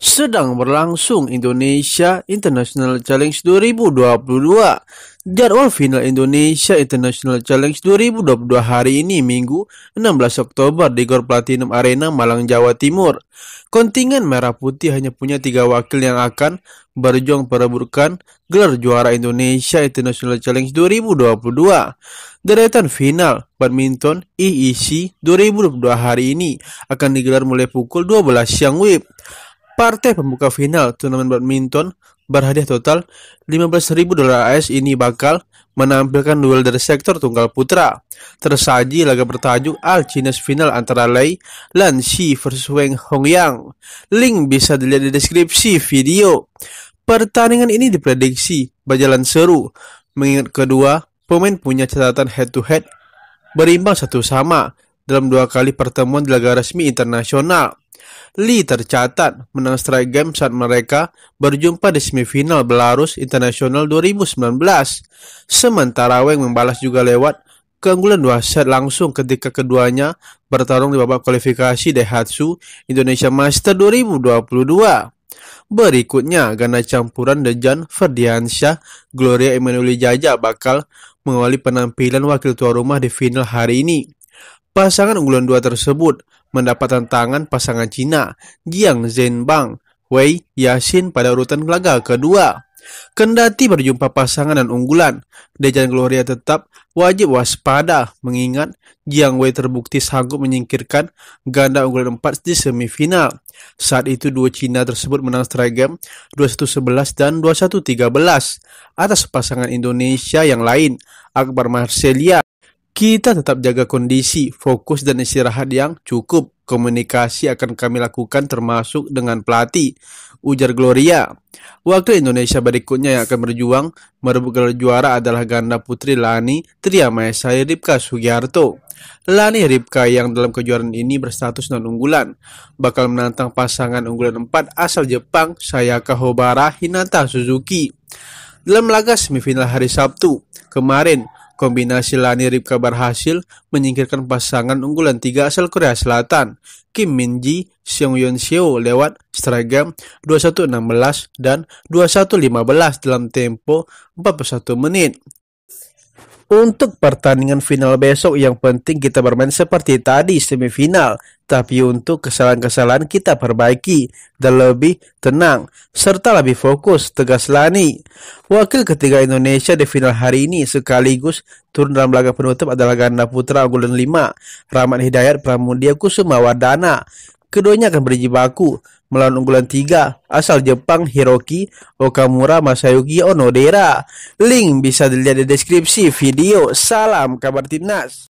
sedang berlangsung Indonesia International Challenge 2022. Jadwal final Indonesia International Challenge 2022 hari ini Minggu 16 Oktober di Gor Platinum Arena Malang Jawa Timur. Kontingen Merah Putih hanya punya tiga wakil yang akan berjuang perebutkan gelar juara Indonesia International Challenge 2022. Deretan final badminton IEC e 2022 hari ini akan digelar mulai pukul 12 siang WIB. Partai pembuka final turnamen badminton berhadiah total 15.000 dolar AS ini bakal menampilkan duel dari sektor tunggal putra. Tersaji laga bertajuk Al Chinese Final antara Lei Lan Shi versus Wang Hongyang. Link bisa dilihat di deskripsi video. Pertandingan ini diprediksi berjalan seru, mengingat kedua pemain punya catatan head to head berimbang satu sama dalam dua kali pertemuan di laga resmi internasional. Lee tercatat menang strike game saat mereka berjumpa di semifinal Belarus International 2019. Sementara Wang membalas juga lewat keunggulan dua set langsung ketika keduanya bertarung di babak kualifikasi Daihatsu Indonesia Master 2022. Berikutnya, ganda campuran Dejan Ferdiansyah Gloria Emanuli Jaja bakal mengawali penampilan wakil tua rumah di final hari ini. Pasangan unggulan dua tersebut mendapat tantangan pasangan Cina Jiang Zhenbang Wei Yasin pada urutan laga kedua. Kendati berjumpa pasangan dan unggulan, Dejan Gloria tetap wajib waspada mengingat Jiang Wei terbukti sanggup menyingkirkan ganda unggulan 4 di semifinal. Saat itu dua Cina tersebut menang strike game 21-11 dan 21-13 atas pasangan Indonesia yang lain, Akbar Marcelia kita tetap jaga kondisi, fokus, dan istirahat yang cukup. Komunikasi akan kami lakukan termasuk dengan pelatih, ujar Gloria. Wakil Indonesia berikutnya yang akan berjuang merebut gelar juara adalah ganda putri Lani Tria Ripka Sugiharto. Lani Ripka yang dalam kejuaraan ini berstatus non-unggulan bakal menantang pasangan unggulan 4 asal Jepang Sayaka Hobara Hinata Suzuki. Dalam laga semifinal hari Sabtu kemarin, Kombinasi Lani Ripka berhasil menyingkirkan pasangan unggulan tiga asal Korea Selatan, Kim Min Ji, Seong Yeon Seo lewat seragam 21 dan 21 dalam tempo 41 menit. Untuk pertandingan final besok yang penting kita bermain seperti tadi semifinal, tapi untuk kesalahan-kesalahan kita perbaiki dan lebih tenang serta lebih fokus, tegas Lani. Wakil ketiga Indonesia di final hari ini sekaligus turun dalam laga penutup adalah ganda putra unggulan 5, Rahmat Hidayat Pramudia Kusuma Wadana. Keduanya akan berjibaku melawan unggulan 3 asal Jepang Hiroki Okamura Masayuki Onodera. Link bisa dilihat di deskripsi video. Salam kabar timnas.